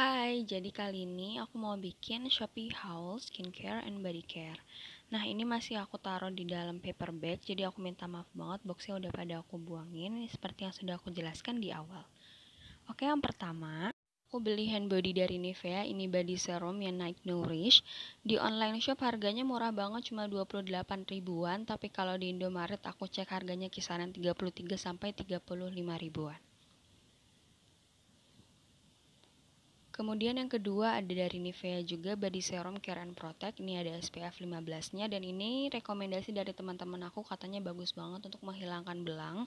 Hai, jadi kali ini aku mau bikin Shopee haul skincare and body care. Nah, ini masih aku taruh di dalam paper bag, jadi aku minta maaf banget boxnya udah pada aku buangin, seperti yang sudah aku jelaskan di awal. Oke, yang pertama, aku beli hand body dari Nivea, ini body serum yang Night Nourish. Di online shop harganya murah banget, cuma 28 ribuan, tapi kalau di Indomaret aku cek harganya kisaran 33 sampai 35 ribuan. Kemudian yang kedua ada dari Nivea juga Body Serum Care and Protect. Ini ada SPF 15-nya dan ini rekomendasi dari teman-teman aku katanya bagus banget untuk menghilangkan belang.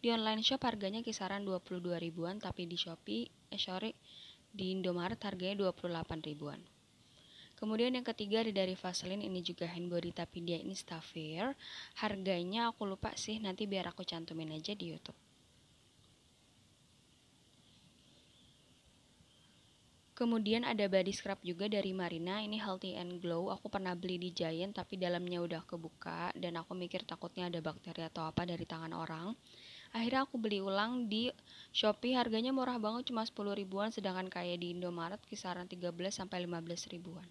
Di online shop harganya kisaran 22 ribuan tapi di Shopee, eh sorry, di Indomaret harganya 28 ribuan. Kemudian yang ketiga ada dari Vaseline ini juga hand body tapi dia ini Stafir Harganya aku lupa sih nanti biar aku cantumin aja di YouTube. Kemudian ada body scrub juga dari Marina, ini Healthy and Glow. Aku pernah beli di Giant tapi dalamnya udah kebuka dan aku mikir takutnya ada bakteri atau apa dari tangan orang. Akhirnya aku beli ulang di Shopee, harganya murah banget cuma 10 ribuan sedangkan kayak di Indomaret kisaran 13 sampai 15 ribuan.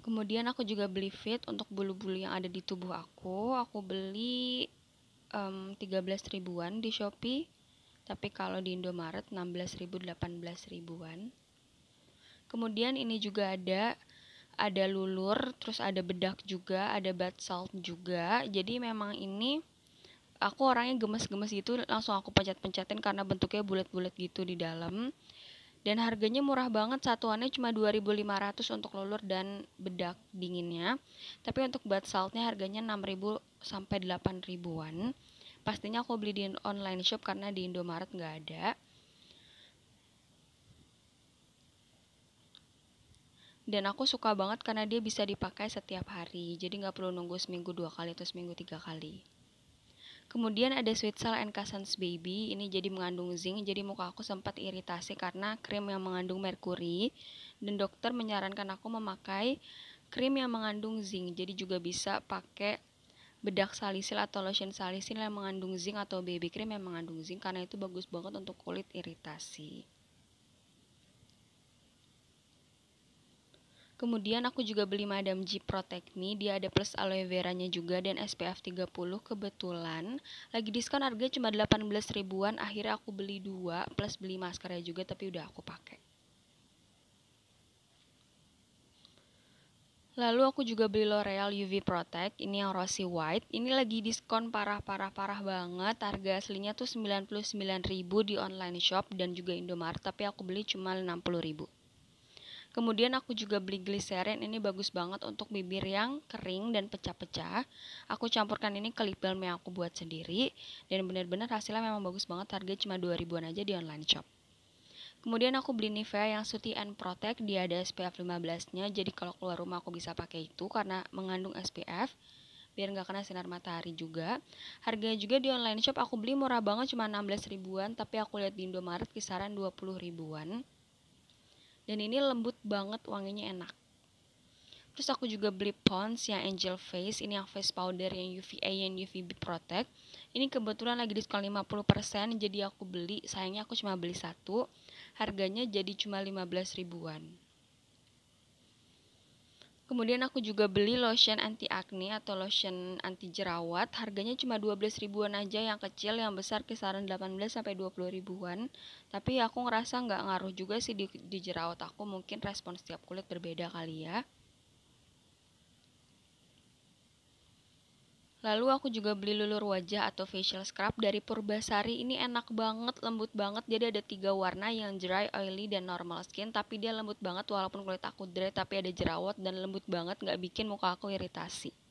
Kemudian aku juga beli fit untuk bulu-bulu yang ada di tubuh aku. Aku beli um, mmm, 13 ribuan di Shopee tapi kalau di Indomaret 16.000 18.000-an. Kemudian ini juga ada ada lulur, terus ada bedak juga, ada bath salt juga. Jadi memang ini aku orangnya gemes-gemes gitu langsung aku pencet-pencetin karena bentuknya bulat-bulat gitu di dalam. Dan harganya murah banget, satuannya cuma 2.500 untuk lulur dan bedak dinginnya. Tapi untuk bath saltnya harganya 6.000 sampai 8.000-an pastinya aku beli di online shop karena di Indomaret nggak ada dan aku suka banget karena dia bisa dipakai setiap hari jadi nggak perlu nunggu seminggu dua kali atau seminggu tiga kali Kemudian ada Sweet Cell and cousins Baby, ini jadi mengandung zinc, jadi muka aku sempat iritasi karena krim yang mengandung merkuri. Dan dokter menyarankan aku memakai krim yang mengandung zinc, jadi juga bisa pakai bedak salisil atau lotion salisil yang mengandung zinc atau BB cream yang mengandung zinc karena itu bagus banget untuk kulit iritasi. Kemudian aku juga beli Madam G Protect Me, dia ada plus aloe veranya juga dan SPF 30 kebetulan. Lagi diskon harga cuma 18 ribuan, akhirnya aku beli dua plus beli maskernya juga tapi udah aku pakai. Lalu aku juga beli L'Oreal UV Protect, ini yang Rosy White. Ini lagi diskon parah-parah-parah banget. Harga aslinya tuh 99.000 di online shop dan juga Indomaret, tapi aku beli cuma 60.000. Kemudian aku juga beli gliserin, ini bagus banget untuk bibir yang kering dan pecah-pecah. Aku campurkan ini ke lip balm yang aku buat sendiri dan benar-benar hasilnya memang bagus banget. Harga cuma 2000 ribuan aja di online shop. Kemudian aku beli Nivea yang Suti and Protect, dia ada SPF 15-nya, jadi kalau keluar rumah aku bisa pakai itu karena mengandung SPF, biar nggak kena sinar matahari juga. Harganya juga di online shop aku beli murah banget, cuma 16 ribuan, tapi aku lihat di Indomaret kisaran 20 ribuan. Dan ini lembut banget, wanginya enak. Terus aku juga beli Pond's yang Angel Face, ini yang face powder yang UVA dan UVB Protect. Ini kebetulan lagi diskon 50% jadi aku beli. Sayangnya aku cuma beli satu. Harganya jadi cuma 15 ribuan. Kemudian aku juga beli lotion anti acne atau lotion anti jerawat. Harganya cuma 12 ribuan aja yang kecil, yang besar kisaran 18 sampai 20 ribuan. Tapi aku ngerasa nggak ngaruh juga sih di, di jerawat aku. Mungkin respon setiap kulit berbeda kali ya. Lalu aku juga beli lulur wajah atau facial scrub dari Purbasari. Ini enak banget, lembut banget. Jadi ada tiga warna yang dry, oily, dan normal skin. Tapi dia lembut banget walaupun kulit aku dry tapi ada jerawat dan lembut banget nggak bikin muka aku iritasi.